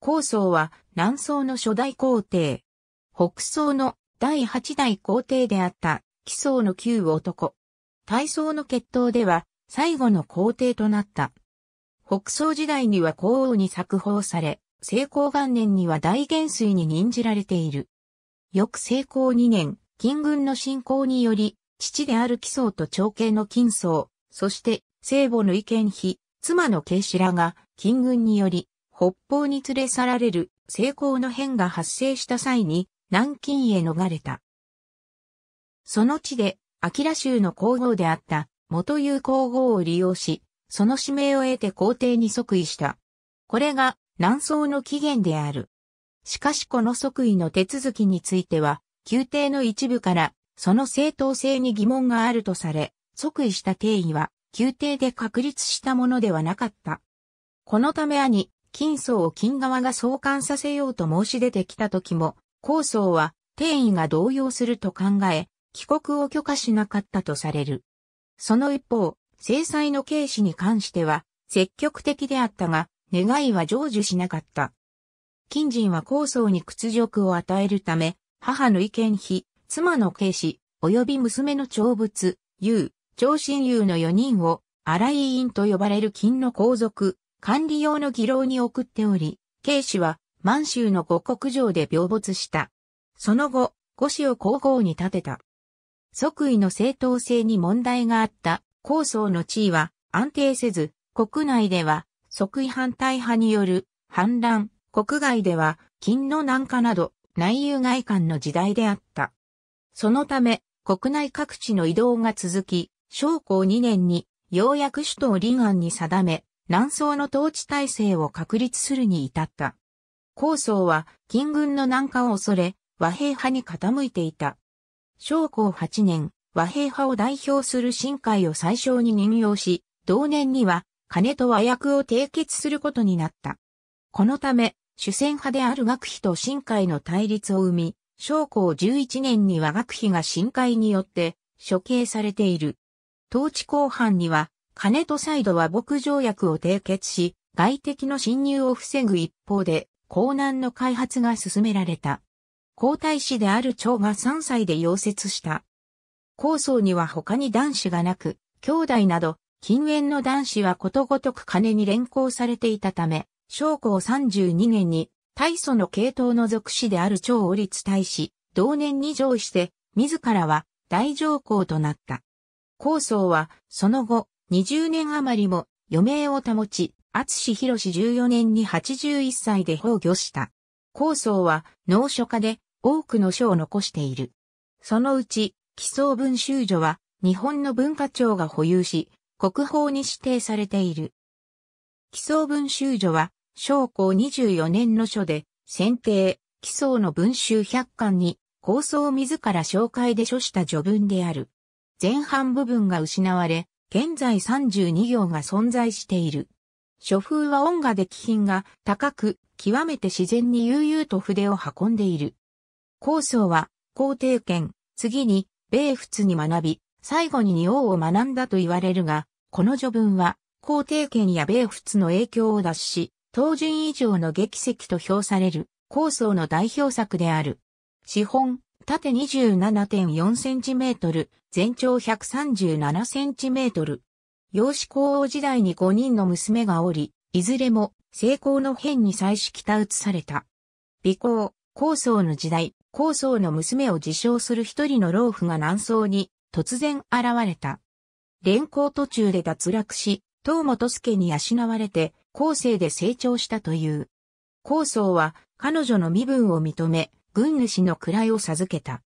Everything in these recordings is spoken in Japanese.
高宗は南宋の初代皇帝。北宋の第八代皇帝であった紀宗の旧男。大宗の決闘では最後の皇帝となった。北宋時代には皇后に作法され、成功元年には大元帥に任じられている。翌成功2年、金軍の侵攻により、父である紀宗と長兄の金宗、そして聖母の意見妃、妻の慶子らが金軍により北方に連れ去られる成功の変が発生した際に南京へ逃れた。その地で、アキラ州の皇后であった元友皇后を利用し、その指名を得て皇帝に即位した。これが南宋の起源である。しかしこの即位の手続きについては、宮廷の一部からその正当性に疑問があるとされ、即位した定位は宮廷で確立したものではなかった。このため兄、金層を金側が相関させようと申し出てきた時も、高層は定位が動揺すると考え、帰国を許可しなかったとされる。その一方、制裁の軽視に関しては、積極的であったが、願いは成就しなかった。金人は高層に屈辱を与えるため、母の意見非、妻の軽視、及び娘の長物、優、長親優の4人を、荒井院と呼ばれる金の皇族、管理用の議論に送っており、慶氏は満州の五国城で病没した。その後、五子を皇后に立てた。即位の正当性に問題があった皇宗の地位は安定せず、国内では即位反対派による反乱、国外では金の南下など内遊外患の時代であった。そのため、国内各地の移動が続き、昭光2年にようやく首都を臨安に定め、南宋の統治体制を確立するに至った。高宗は金軍の南下を恐れ、和平派に傾いていた。昭光8年、和平派を代表する新海を最小に任用し、同年には金と和役を締結することになった。このため、主戦派である学費と新海の対立を生み、昭光11年には学費が新海によって処刑されている。統治後半には金とサイドは牧場薬を締結し、外敵の侵入を防ぐ一方で、港南の開発が進められた。皇太子である長が3歳で溶接した。皇層には他に男子がなく、兄弟など、近縁の男子はことごとく金に連行されていたため、将校32年に、大祖の系統の属子である長を立大使、同年に上位して、自らは大上皇となった。皇僧は、その後、20年余りも余命を保ち、厚博士14年に81歳で崩御した。高想は農書家で多くの書を残している。そのうち、基礎文集所は日本の文化庁が保有し、国宝に指定されている。基礎文集所は、昭光24年の書で、選定、基礎の文集百巻に、構想自ら紹介で書した序文である。前半部分が失われ、現在32行が存在している。書風は音がで気品が高く、極めて自然に悠々と筆を運んでいる。構想は、皇帝権、次に、米仏に学び、最後に二王を学んだと言われるが、この序文は、皇帝権や米仏の影響を脱し、当順以上の劇石と評される、構想の代表作である。資本、縦 27.4cm、全長 137cm。養子皇后時代に5人の娘がおり、いずれも成功の変に際し北移された。美行、高僧の時代、高僧の娘を自称する一人の老婦が南宋に突然現れた。連行途中で脱落し、東本助に養われて、後世で成長したという。高僧は彼女の身分を認め、軍主の位を授けた。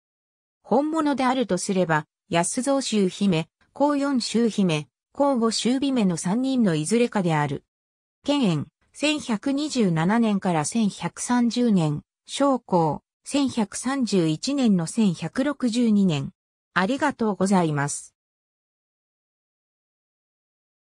本物であるとすれば、安蔵州姫、高四州姫、高五州姫の三人のいずれかである。建炎、1127年から1130年、将校、1131年の1162年。ありがとうございます。